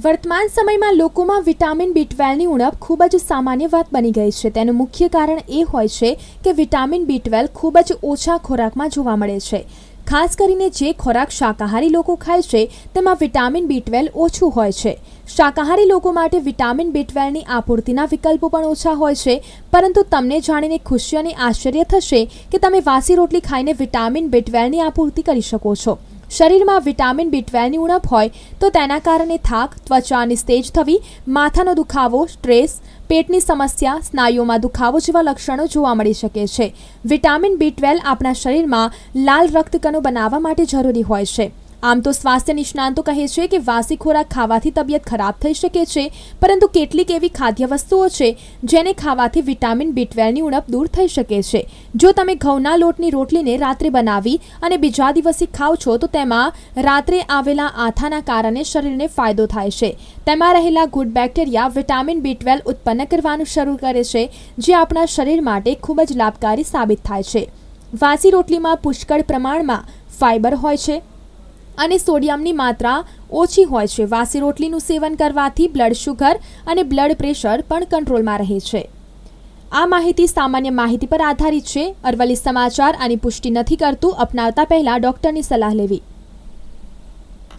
વર્તમાન સમયમાં લોકોમાં વિટામિન બી ટ્વેલ્વની ઉણપ ખૂબ જ સામાન્ય વાત બની ગઈ છે તેનું મુખ્ય કારણ એ હોય છે કે વિટામિન બી ટ્વેલ્વ ખૂબ જ ઓછા ખોરાકમાં જોવા મળે છે ખાસ કરીને જે ખોરાક શાકાહારી લોકો ખાય છે તેમાં વિટામિન બી ટ્વેલ્વ ઓછું હોય છે શાકાહારી લોકો માટે વિટામિન બી ટ્વેલ્વની આપૂર્તિના વિકલ્પો પણ ઓછા હોય છે પરંતુ તમને જાણીને ખુશી અને આશ્ચર્ય થશે કે તમે વાસી રોટલી ખાઈને વિટામિન બી ટ્વેલ્વની આપૂર્તિ કરી શકો છો શરીરમાં વિટામિન બી ટ્વેલ્વની ઉણપ હોય તો તેના કારણે થાક ત્વચા નિસ્તેજ થવી માથાનો દુખાવો સ્ટ્રેસ પેટની સમસ્યા સ્નાયુઓમાં દુખાવો જેવા લક્ષણો જોવા મળી શકે છે વિટામિન બી ટ્વેલ્વ આપણા શરીરમાં લાલ રક્તકણો બનાવવા માટે જરૂરી હોય છે આમ તો સ્વાસ્થ્ય નિષ્ણાંતો કહે છે કે વાસી ખોરાક ખાવાથી તબિયત ખરાબ થઈ શકે છે પરંતુ કેટલીક એવી ખાદ્ય વસ્તુઓ છે જેને ખાવાથી વિટામિન બી ટ્વેલ્વની ઉણપ દૂર થઈ શકે છે જો તમે ઘઉંના લોટની રોટલીને રાત્રે બનાવી અને બીજા દિવસે ખાઓ છો તો તેમાં રાત્રે આવેલા આથાના કારણે શરીરને ફાયદો થાય છે તેમાં રહેલા good bacteria vitamin B twelve ઉત્પન્ન કરવાનું શરૂ કરે છે જે આપણા શરીર માટે ખૂબ જ લાભકારી સાબિત થાય છે વાસી રોટલીમાં પુષ્કળ પ્રમાણમાં ફાઇબર હોય છે અને સોડિયમની માત્રા ઓછી હોય છે વાસી રોટલીનું સેવન કરવાથી બ્લડ શુગર અને બ્લડ પ્રેશર પણ કંટ્રોલમાં રહે છે આ માહિતી સામાન્ય માહિતી પર આધારિત છે અરવલ્લી સમાચાર આની પુષ્ટિ નથી કરતું અપનાવતા પહેલાં ડૉક્ટરની સલાહ લેવી